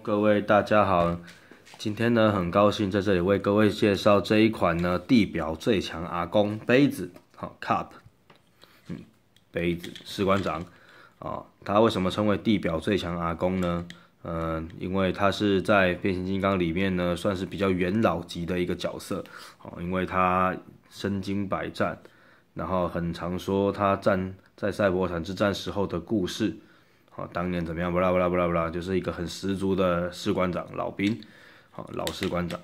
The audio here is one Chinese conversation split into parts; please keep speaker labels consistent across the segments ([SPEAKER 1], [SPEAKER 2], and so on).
[SPEAKER 1] 各位大家好，今天呢很高兴在这里为各位介绍这一款呢地表最强阿公杯子，好 c u p 嗯，杯子士官长，啊，他为什么称为地表最强阿公呢？嗯，因为他是在变形金刚里面呢算是比较元老级的一个角色，哦，因为他身经百战，然后很常说他战在赛博坦之战时候的故事。好，当年怎么样？不啦不啦不啦不啦，就是一个很十足的士官长老兵，好老士官长。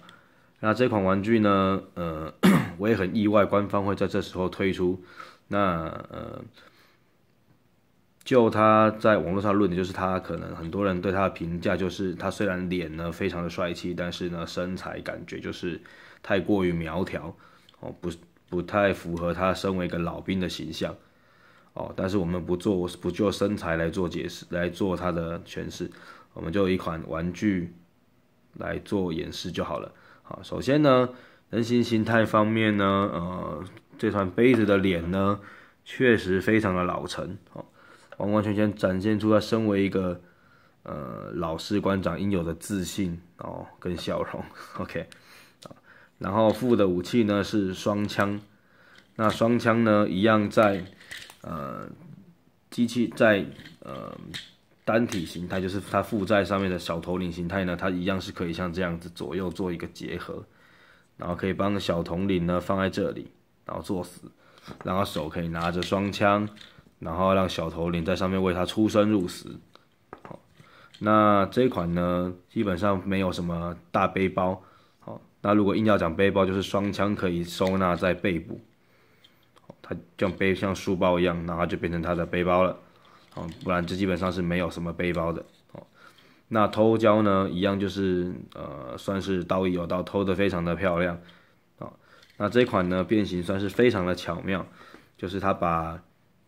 [SPEAKER 1] 那这款玩具呢？呃，我也很意外，官方会在这时候推出。那呃，就他在网络上论的，就是他可能很多人对他的评价就是，他虽然脸呢非常的帅气，但是呢身材感觉就是太过于苗条，哦，不是不太符合他身为一个老兵的形象。哦，但是我们不做不就身材来做解释，来做它的诠释，我们就一款玩具来做演示就好了。好，首先呢，人形形态方面呢，呃，这款杯子的脸呢，确实非常的老成，哦，完完全全展现出他身为一个呃老式官长应有的自信哦跟笑容。OK，啊，然后副的武器呢是双枪，那双枪呢一样在。呃，机器在呃单体形态，就是它附在上面的小头领形态呢，它一样是可以像这样子左右做一个结合，然后可以帮小头领呢放在这里，然后做死，然后手可以拿着双枪，然后让小头领在上面为他出生入死。好，那这款呢基本上没有什么大背包，好，那如果硬要讲背包，就是双枪可以收纳在背部。它像背像书包一样，然后就变成它的背包了，哦，不然这基本上是没有什么背包的，哦。那偷胶呢，一样就是，呃，算是刀有刀，偷的非常的漂亮，啊。那这款呢变形算是非常的巧妙，就是它把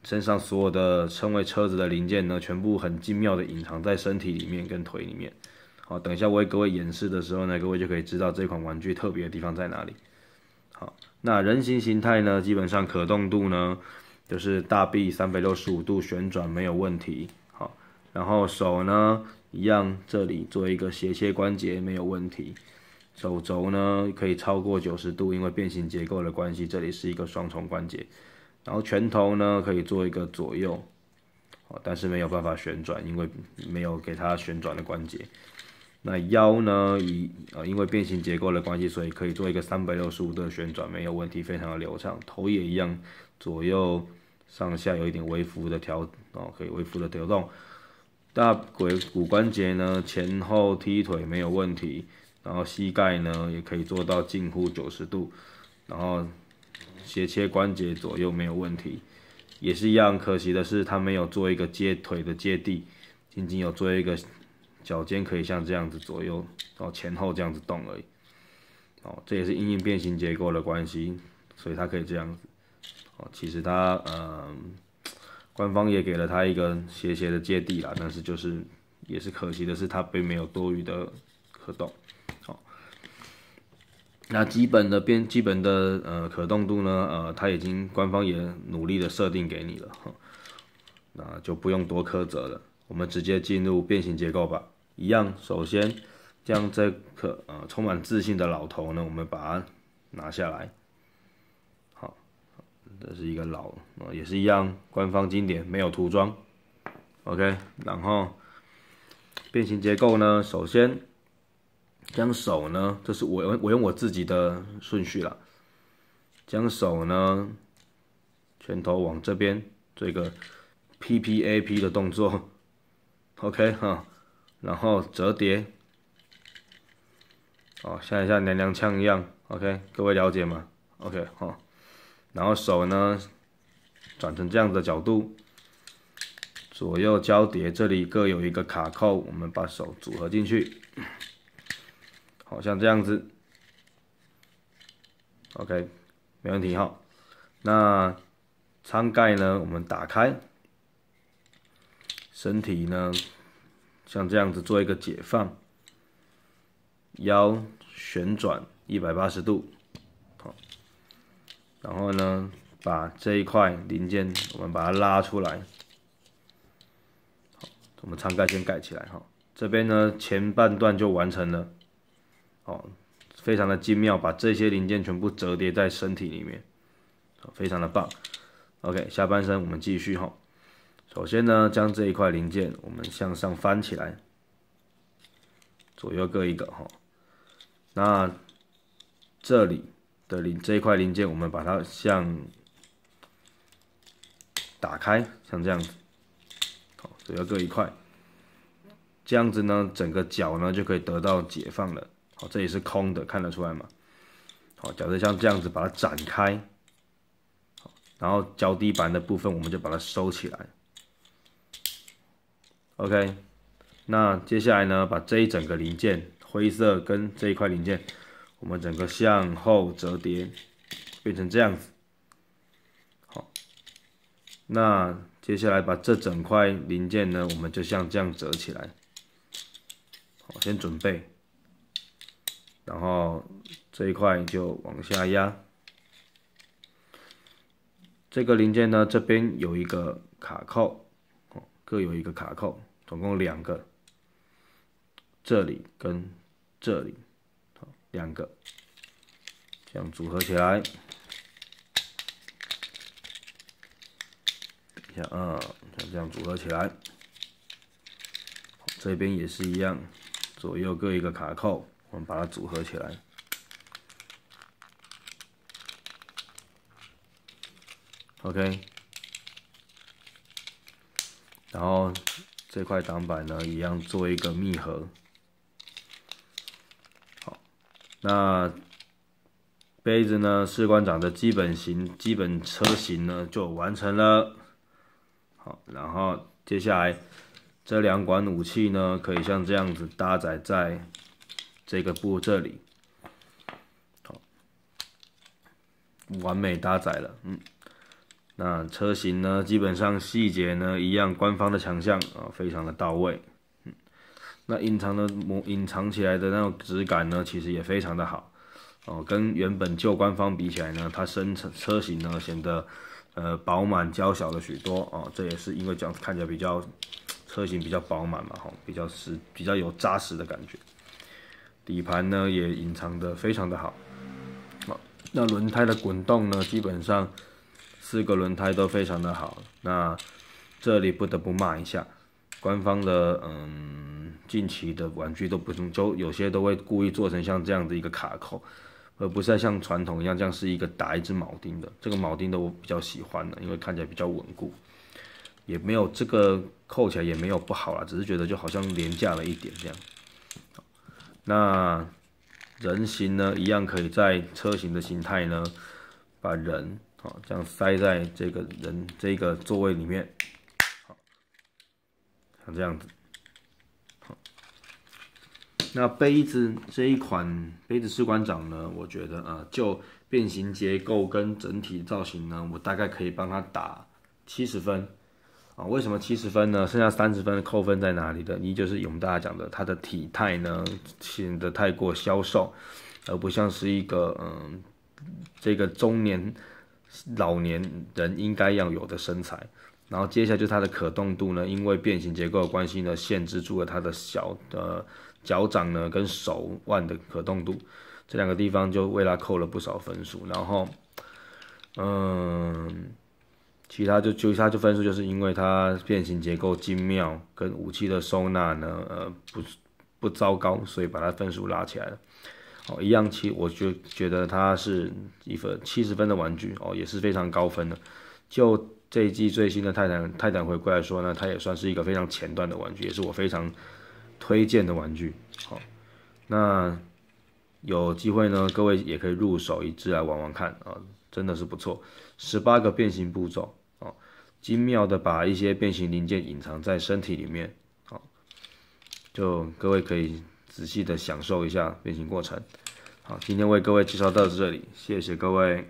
[SPEAKER 1] 身上所有的称为车子的零件呢，全部很精妙的隐藏在身体里面跟腿里面，好，等一下我为各位演示的时候呢，各位就可以知道这款玩具特别的地方在哪里，好。那人形形态呢？基本上可动度呢，就是大臂三百六十五度旋转没有问题。好，然后手呢一样，这里做一个斜切关节没有问题。手肘呢可以超过九十度，因为变形结构的关系，这里是一个双重关节。然后拳头呢可以做一个左右，好，但是没有办法旋转，因为没有给它旋转的关节。那腰呢？以呃因为变形结构的关系，所以可以做一个三百六十五度的旋转，没有问题，非常的流畅。头也一样，左右上下有一点微幅的调，哦，可以微幅的调动。大腿骨关节呢，前后踢腿没有问题，然后膝盖呢，也可以做到近乎九十度，然后斜切关节左右没有问题，也是一样。可惜的是，它没有做一个接腿的接地，仅仅有做一个。脚尖可以像这样子左右哦前后这样子动而已，哦这也是因应变形结构的关系，所以它可以这样子哦。其实它呃官方也给了它一个斜斜的接地啦，但是就是也是可惜的是它并没有多余的可动。哦。那基本的变基本的呃可动度呢呃它已经官方也努力的设定给你了，那就不用多苛责了。我们直接进入变形结构吧。一样，首先将这个呃充满自信的老头呢，我们把它拿下来。好，这是一个老啊，也是一样官方经典，没有涂装。OK，然后变形结构呢，首先将手呢，这是我我我用我自己的顺序了。将手呢，拳头往这边做一个 PPAP 的动作。OK 哈。然后折叠，哦，像一下娘娘腔一样，OK，各位了解吗？OK，好，然后手呢转成这样的角度，左右交叠，这里各有一个卡扣，我们把手组合进去，好像这样子，OK，没问题哈。那舱盖呢，我们打开，身体呢？像这样子做一个解放，腰旋转一百八十度，好，然后呢，把这一块零件我们把它拉出来，好，我们舱盖先盖起来哈。这边呢前半段就完成了，哦，非常的精妙，把这些零件全部折叠在身体里面，非常的棒。OK，下半身我们继续哈。首先呢，将这一块零件我们向上翻起来，左右各一个哈。那这里的零这一块零件，我们把它向打开，像这样子，好，左右各一块。这样子呢，整个脚呢就可以得到解放了。好，这里是空的，看得出来吗？好，假如像这样子把它展开，然后脚底板的部分我们就把它收起来。OK，那接下来呢，把这一整个零件灰色跟这一块零件，我们整个向后折叠，变成这样子。好，那接下来把这整块零件呢，我们就像这样折起来。好，先准备，然后这一块就往下压。这个零件呢，这边有一个卡扣，哦，各有一个卡扣。总共两个，这里跟这里，好，两个，这样组合起来。等一下啊，像这样组合起来。这边也是一样，左右各一个卡扣，我们把它组合起来。OK，然后。这块挡板呢，一样做一个密合。好，那杯子呢？士官长的基本型、基本车型呢，就完成了。好，然后接下来这两管武器呢，可以像这样子搭载在这个布这里。好，完美搭载了，嗯。那车型呢，基本上细节呢一样，官方的强项啊，非常的到位。嗯，那隐藏的模隐藏起来的那种质感呢，其实也非常的好哦。跟原本旧官方比起来呢，它生产车型呢显得呃饱满娇小了许多哦。这也是因为这样看起来比较车型比较饱满嘛，哈，比较实，比较有扎实的感觉。底盘呢也隐藏的非常的好，好，那轮胎的滚动呢，基本上。四个轮胎都非常的好，那这里不得不骂一下，官方的，嗯，近期的玩具都不用，就有些都会故意做成像这样的一个卡扣，而不是像传统一样，这样是一个打一只铆钉的。这个铆钉的我比较喜欢的，因为看起来比较稳固，也没有这个扣起来也没有不好啊，只是觉得就好像廉价了一点这样。那人形呢，一样可以在车型的形态呢，把人。好，这样塞在这个人这个座位里面，好，像这样子。好，那杯子这一款杯子士官长呢，我觉得呃，就变形结构跟整体造型呢，我大概可以帮他打七十分。啊，为什么七十分呢？剩下三十分扣分在哪里的？依旧是我们大家讲的，他的体态呢，显得太过消瘦，而不像是一个嗯，这个中年。老年人应该要有的身材，然后接下来就是它的可动度呢，因为变形结构的关系呢，限制住了它的小呃脚掌呢跟手腕的可动度，这两个地方就为它扣了不少分数。然后，嗯，其他就就他就分数就是因为它变形结构精妙，跟武器的收纳呢，呃，不不糟糕，所以把它分数拉起来了。哦，一样七，我就觉得它是一份七十分的玩具哦，也是非常高分的。就这一季最新的泰坦泰坦回归来说呢，它也算是一个非常前端的玩具，也是我非常推荐的玩具。好，那有机会呢，各位也可以入手一只来玩玩看啊，真的是不错。十八个变形步骤啊，精妙的把一些变形零件隐藏在身体里面。好，就各位可以仔细的享受一下变形过程。好，今天为各位介绍到这里，谢谢各位。